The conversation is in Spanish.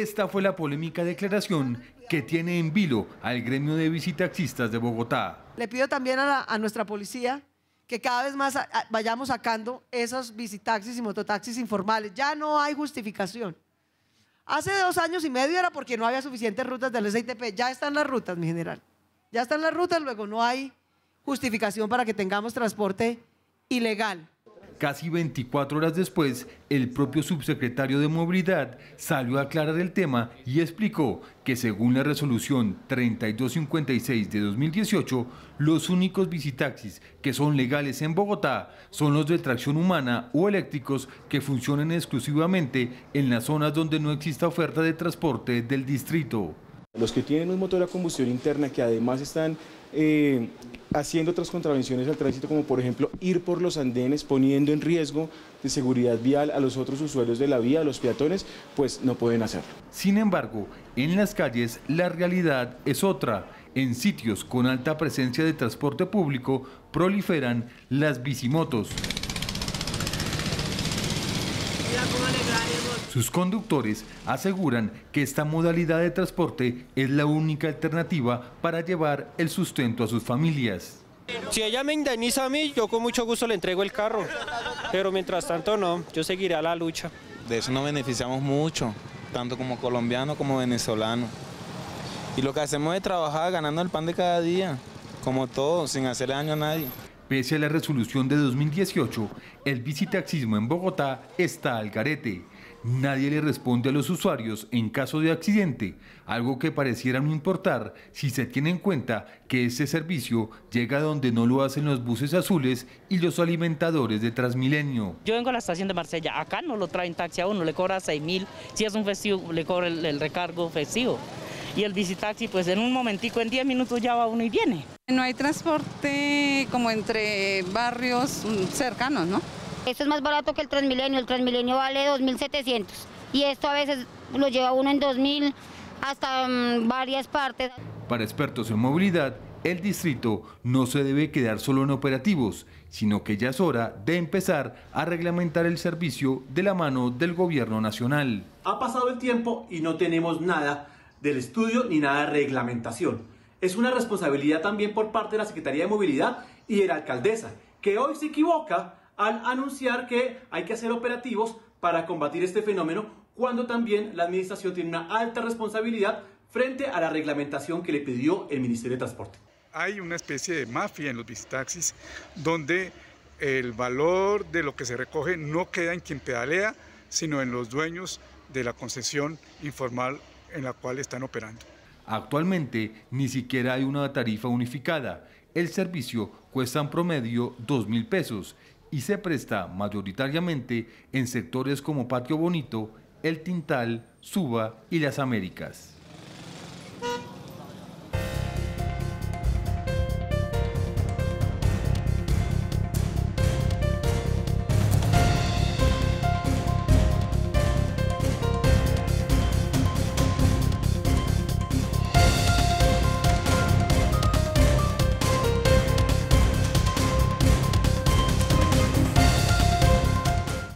Esta fue la polémica declaración que tiene en vilo al gremio de visitaxistas de Bogotá. Le pido también a, nuestra policía que cada vez más vayamos sacando esos visitaxis y mototaxis informales. Ya no hay justificación. Hace dos años y medio era porque no había suficientes rutas del SITP. Ya están las rutas, mi general. Ya están las rutas, luego no hay justificación para que tengamos transporte ilegal. Casi 24 horas después, el propio subsecretario de Movilidad salió a aclarar el tema y explicó que según la resolución 3256 de 2018, los únicos visitaxis que son legales en Bogotá son los de tracción humana o eléctricos que funcionen exclusivamente en las zonas donde no exista oferta de transporte del distrito. Los que tienen un motor a combustión interna que además están eh, haciendo otras contravenciones al tránsito, como por ejemplo ir por los andenes poniendo en riesgo de seguridad vial a los otros usuarios de la vía, a los peatones, pues no pueden hacerlo. Sin embargo, en las calles la realidad es otra. En sitios con alta presencia de transporte público proliferan las bicimotos. Sus conductores aseguran que esta modalidad de transporte es la única alternativa para llevar el sustento a sus familias. Si ella me indemniza a mí, yo con mucho gusto le entrego el carro, pero mientras tanto no, yo seguiré a la lucha. De eso nos beneficiamos mucho, tanto como colombiano como venezolano. Y lo que hacemos es trabajar ganando el pan de cada día, como todos, sin hacerle daño a nadie. Pese a la resolución de 2018, el visitaxismo en Bogotá está al carete. Nadie le responde a los usuarios en caso de accidente, algo que pareciera no importar si se tiene en cuenta que ese servicio llega donde no lo hacen los buses azules y los alimentadores de Transmilenio. Yo vengo a la estación de Marsella, acá no lo traen taxi a uno, le cobra 6 mil, si es un festivo le cobra el, recargo festivo y el visitaxi pues en un momentico, en 10 minutos ya va uno y viene. No hay transporte como entre barrios cercanos, ¿no? Esto es más barato que el Transmilenio, el Transmilenio vale 2.700 y esto a veces lo lleva uno en 2.000 hasta mm, varias partes. Para expertos en movilidad, el distrito no se debe quedar solo en operativos, sino que ya es hora de empezar a reglamentar el servicio de la mano del gobierno nacional. Ha pasado el tiempo y no tenemos nada del estudio ni nada de reglamentación. Es una responsabilidad también por parte de la Secretaría de Movilidad y de la alcaldesa, que hoy se equivoca al anunciar que hay que hacer operativos para combatir este fenómeno, cuando también la administración tiene una alta responsabilidad frente a la reglamentación que le pidió el Ministerio de Transporte. Hay una especie de mafia en los bicitaxis, donde el valor de lo que se recoge no queda en quien pedalea, sino en los dueños de la concesión informal en la cual están operando. Actualmente ni siquiera hay una tarifa unificada. El servicio cuesta en promedio 2 mil pesos y se presta mayoritariamente en sectores como Patio Bonito, El Tintal, Suba y Las Américas.